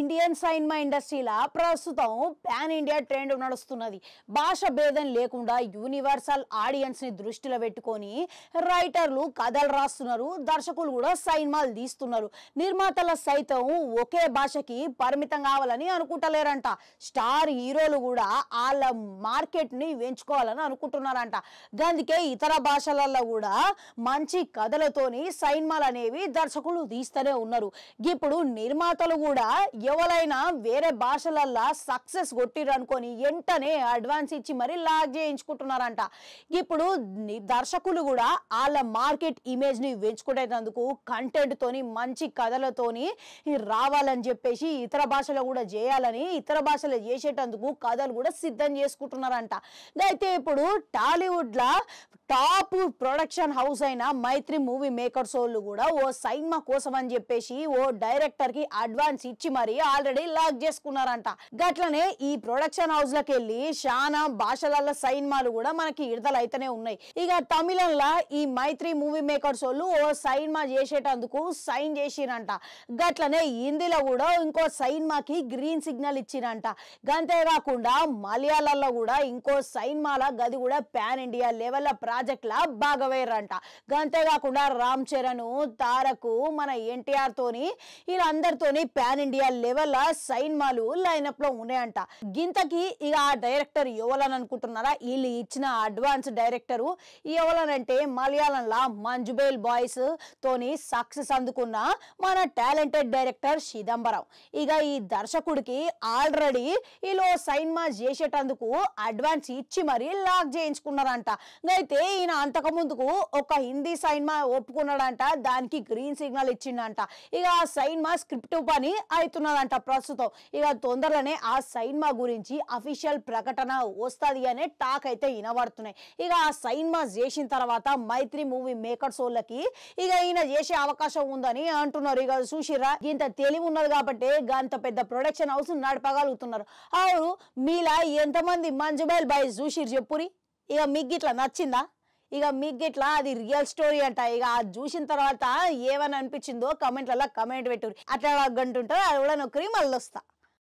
Indian సైన్మా ఇండస్ట్రీలా ప్రస్తుతం pan India trend నడుస్తున్నది భాష భేదం లేకుండా యూనివర్సల్ ఆడియన్స్ని దృష్టిలో పెట్టుకొని రైటర్లు కథలు రాస్తున్నారు దర్శకులు కూడా సైన్మాలు తీస్తున్నారు నిర్మాతల సైతం ఒకే భాషకి పరిమితం కావాలని అనుకుంటలేరంట స్టార్ హీరోలు కూడా వాళ్ళ మార్కెట్ని పెంచుకోవాలని అనుకుంటున్నారంట అందుకే ఇతర భాషలలో కూడా మంచి కథలతోని సైన్మాలు అనేవి దర్శకులు తీస్తూనే ఉన్నారు ఇప్పుడు నిర్మాతలు కూడా ఎవరైనా వేరే భాషలల్లా సక్సెస్ కొట్టిరనుకొని వెంటనే అడ్వాన్స్ ఇచ్చి మరీ లాగ్ చేయించుకుంటున్నారంట ఇప్పుడు దర్శకులు కూడా వాళ్ళ మార్కెట్ ఇమేజ్ని పెంచుకునేటందుకు కంటెంట్తోని మంచి కథలతోని రావాలని చెప్పేసి ఇతర భాషలో కూడా చేయాలని ఇతర భాషలో చేసేటందుకు కథలు కూడా సిద్ధం చేసుకుంటున్నారంట అయితే ఇప్పుడు టాలీవుడ్లో టాప్ ప్రొడక్షన్ హౌస్ అయిన మైత్రి మూవీ మేకర్స్ వాళ్ళు కూడా ఓ సైన్మా కోసం అని చెప్పేసి ఓ డైరెక్టర్ కి అడ్వాన్స్ ఇచ్చి మరీ ఆల్రెడీ లాక్ చేసుకున్నారంట గట్లనే ఈ ప్రొడక్షన్ హౌస్ లకి వెళ్ళి చాలా భాషలలో సైన్మాలు కూడా మనకి అయితేనే ఉన్నాయి ఇక తమిళంలో ఈ మైత్రి మూవీ మేకర్స్ వాళ్ళు ఓ సైన్మా చేసేటందుకు సైన్ చేసిరంట గట్లనే హిందీలో కూడా ఇంకో సైన్మాకి గ్రీన్ సిగ్నల్ ఇచ్చిరంట అంతేకాకుండా మలయాళంలో కూడా ఇంకో సైన్మాల గది కూడా పాన్ ఇండియా లెవెల్ ప్రాజెక్టుల భాగమయ్యారంట అంతేకాకుండా రామ్ చరణ్ తారకు మన ఎన్టీఆర్ తోని వీళ్ళందరితోని పాన్ ఇండియా లెవెల్ సైన్మాలు లైనప్ లో ఉన్నాయంట గింతకి ఇక ఆ డైరెక్టర్ ఎవరని అనుకుంటున్నారా వీళ్ళు ఇచ్చిన అడ్వాన్స్ డైరెక్టర్ డైరెక్టరు మలయాళం లా మంజుబేల్ బాయ్స్ తోని సక్సెస్ అందుకున్న మన టాలెంటెడ్ డైరెక్టర్ చిదంబరం ఇక ఈ దర్శకుడికి ఆల్రెడీ వీళ్ళు సైన్మా చేసేటందుకు అడ్వాన్స్ ఇచ్చి మరీ లాక్ చేయించుకున్నారంట అయితే ఈయన అంతకుముందుకు ఒక హిందీ సైన్మా ఒప్పుకున్నాడంట దానికి గ్రీన్ సిగ్నల్ ఇచ్చిండంట ఇక ఆ సైన్మా స్క్రిప్ట్ పని అవుతున్నదంట ప్రస్తుతం ఇక తొందరలోనే ఆ సైన్మా గురించి అఫీషియల్ ప్రకటన వస్తుంది అనే టాక్ అయితే వినబడుతున్నాయి ఇక ఆ సైన్మా చేసిన తర్వాత మైత్రి మూవీ మేకర్స్ వాళ్ళకి ఇక ఈయన చేసే అవకాశం ఉందని అంటున్నారు ఇక చూసిరా ఇంత తెలివి ఉన్నది కాబట్టి అంత పెద్ద ప్రొడక్షన్ హౌస్ నడపగలుగుతున్నారు అవును మీలా ఎంతమంది మంజుబేల్ బాయ్ చూసిరు చెప్పురి ఇక మీకు గిట్లా నచ్చిందా ఇక మీకు గిట్లా అది రియల్ స్టోరీ అంట ఇక అది చూసిన తర్వాత ఏమని అనిపించిందో కమెంట్లలో కమెంట్ పెట్టు అట్లా గంటుంటారు అది కూడా నొక్కరి మళ్ళీ వస్తా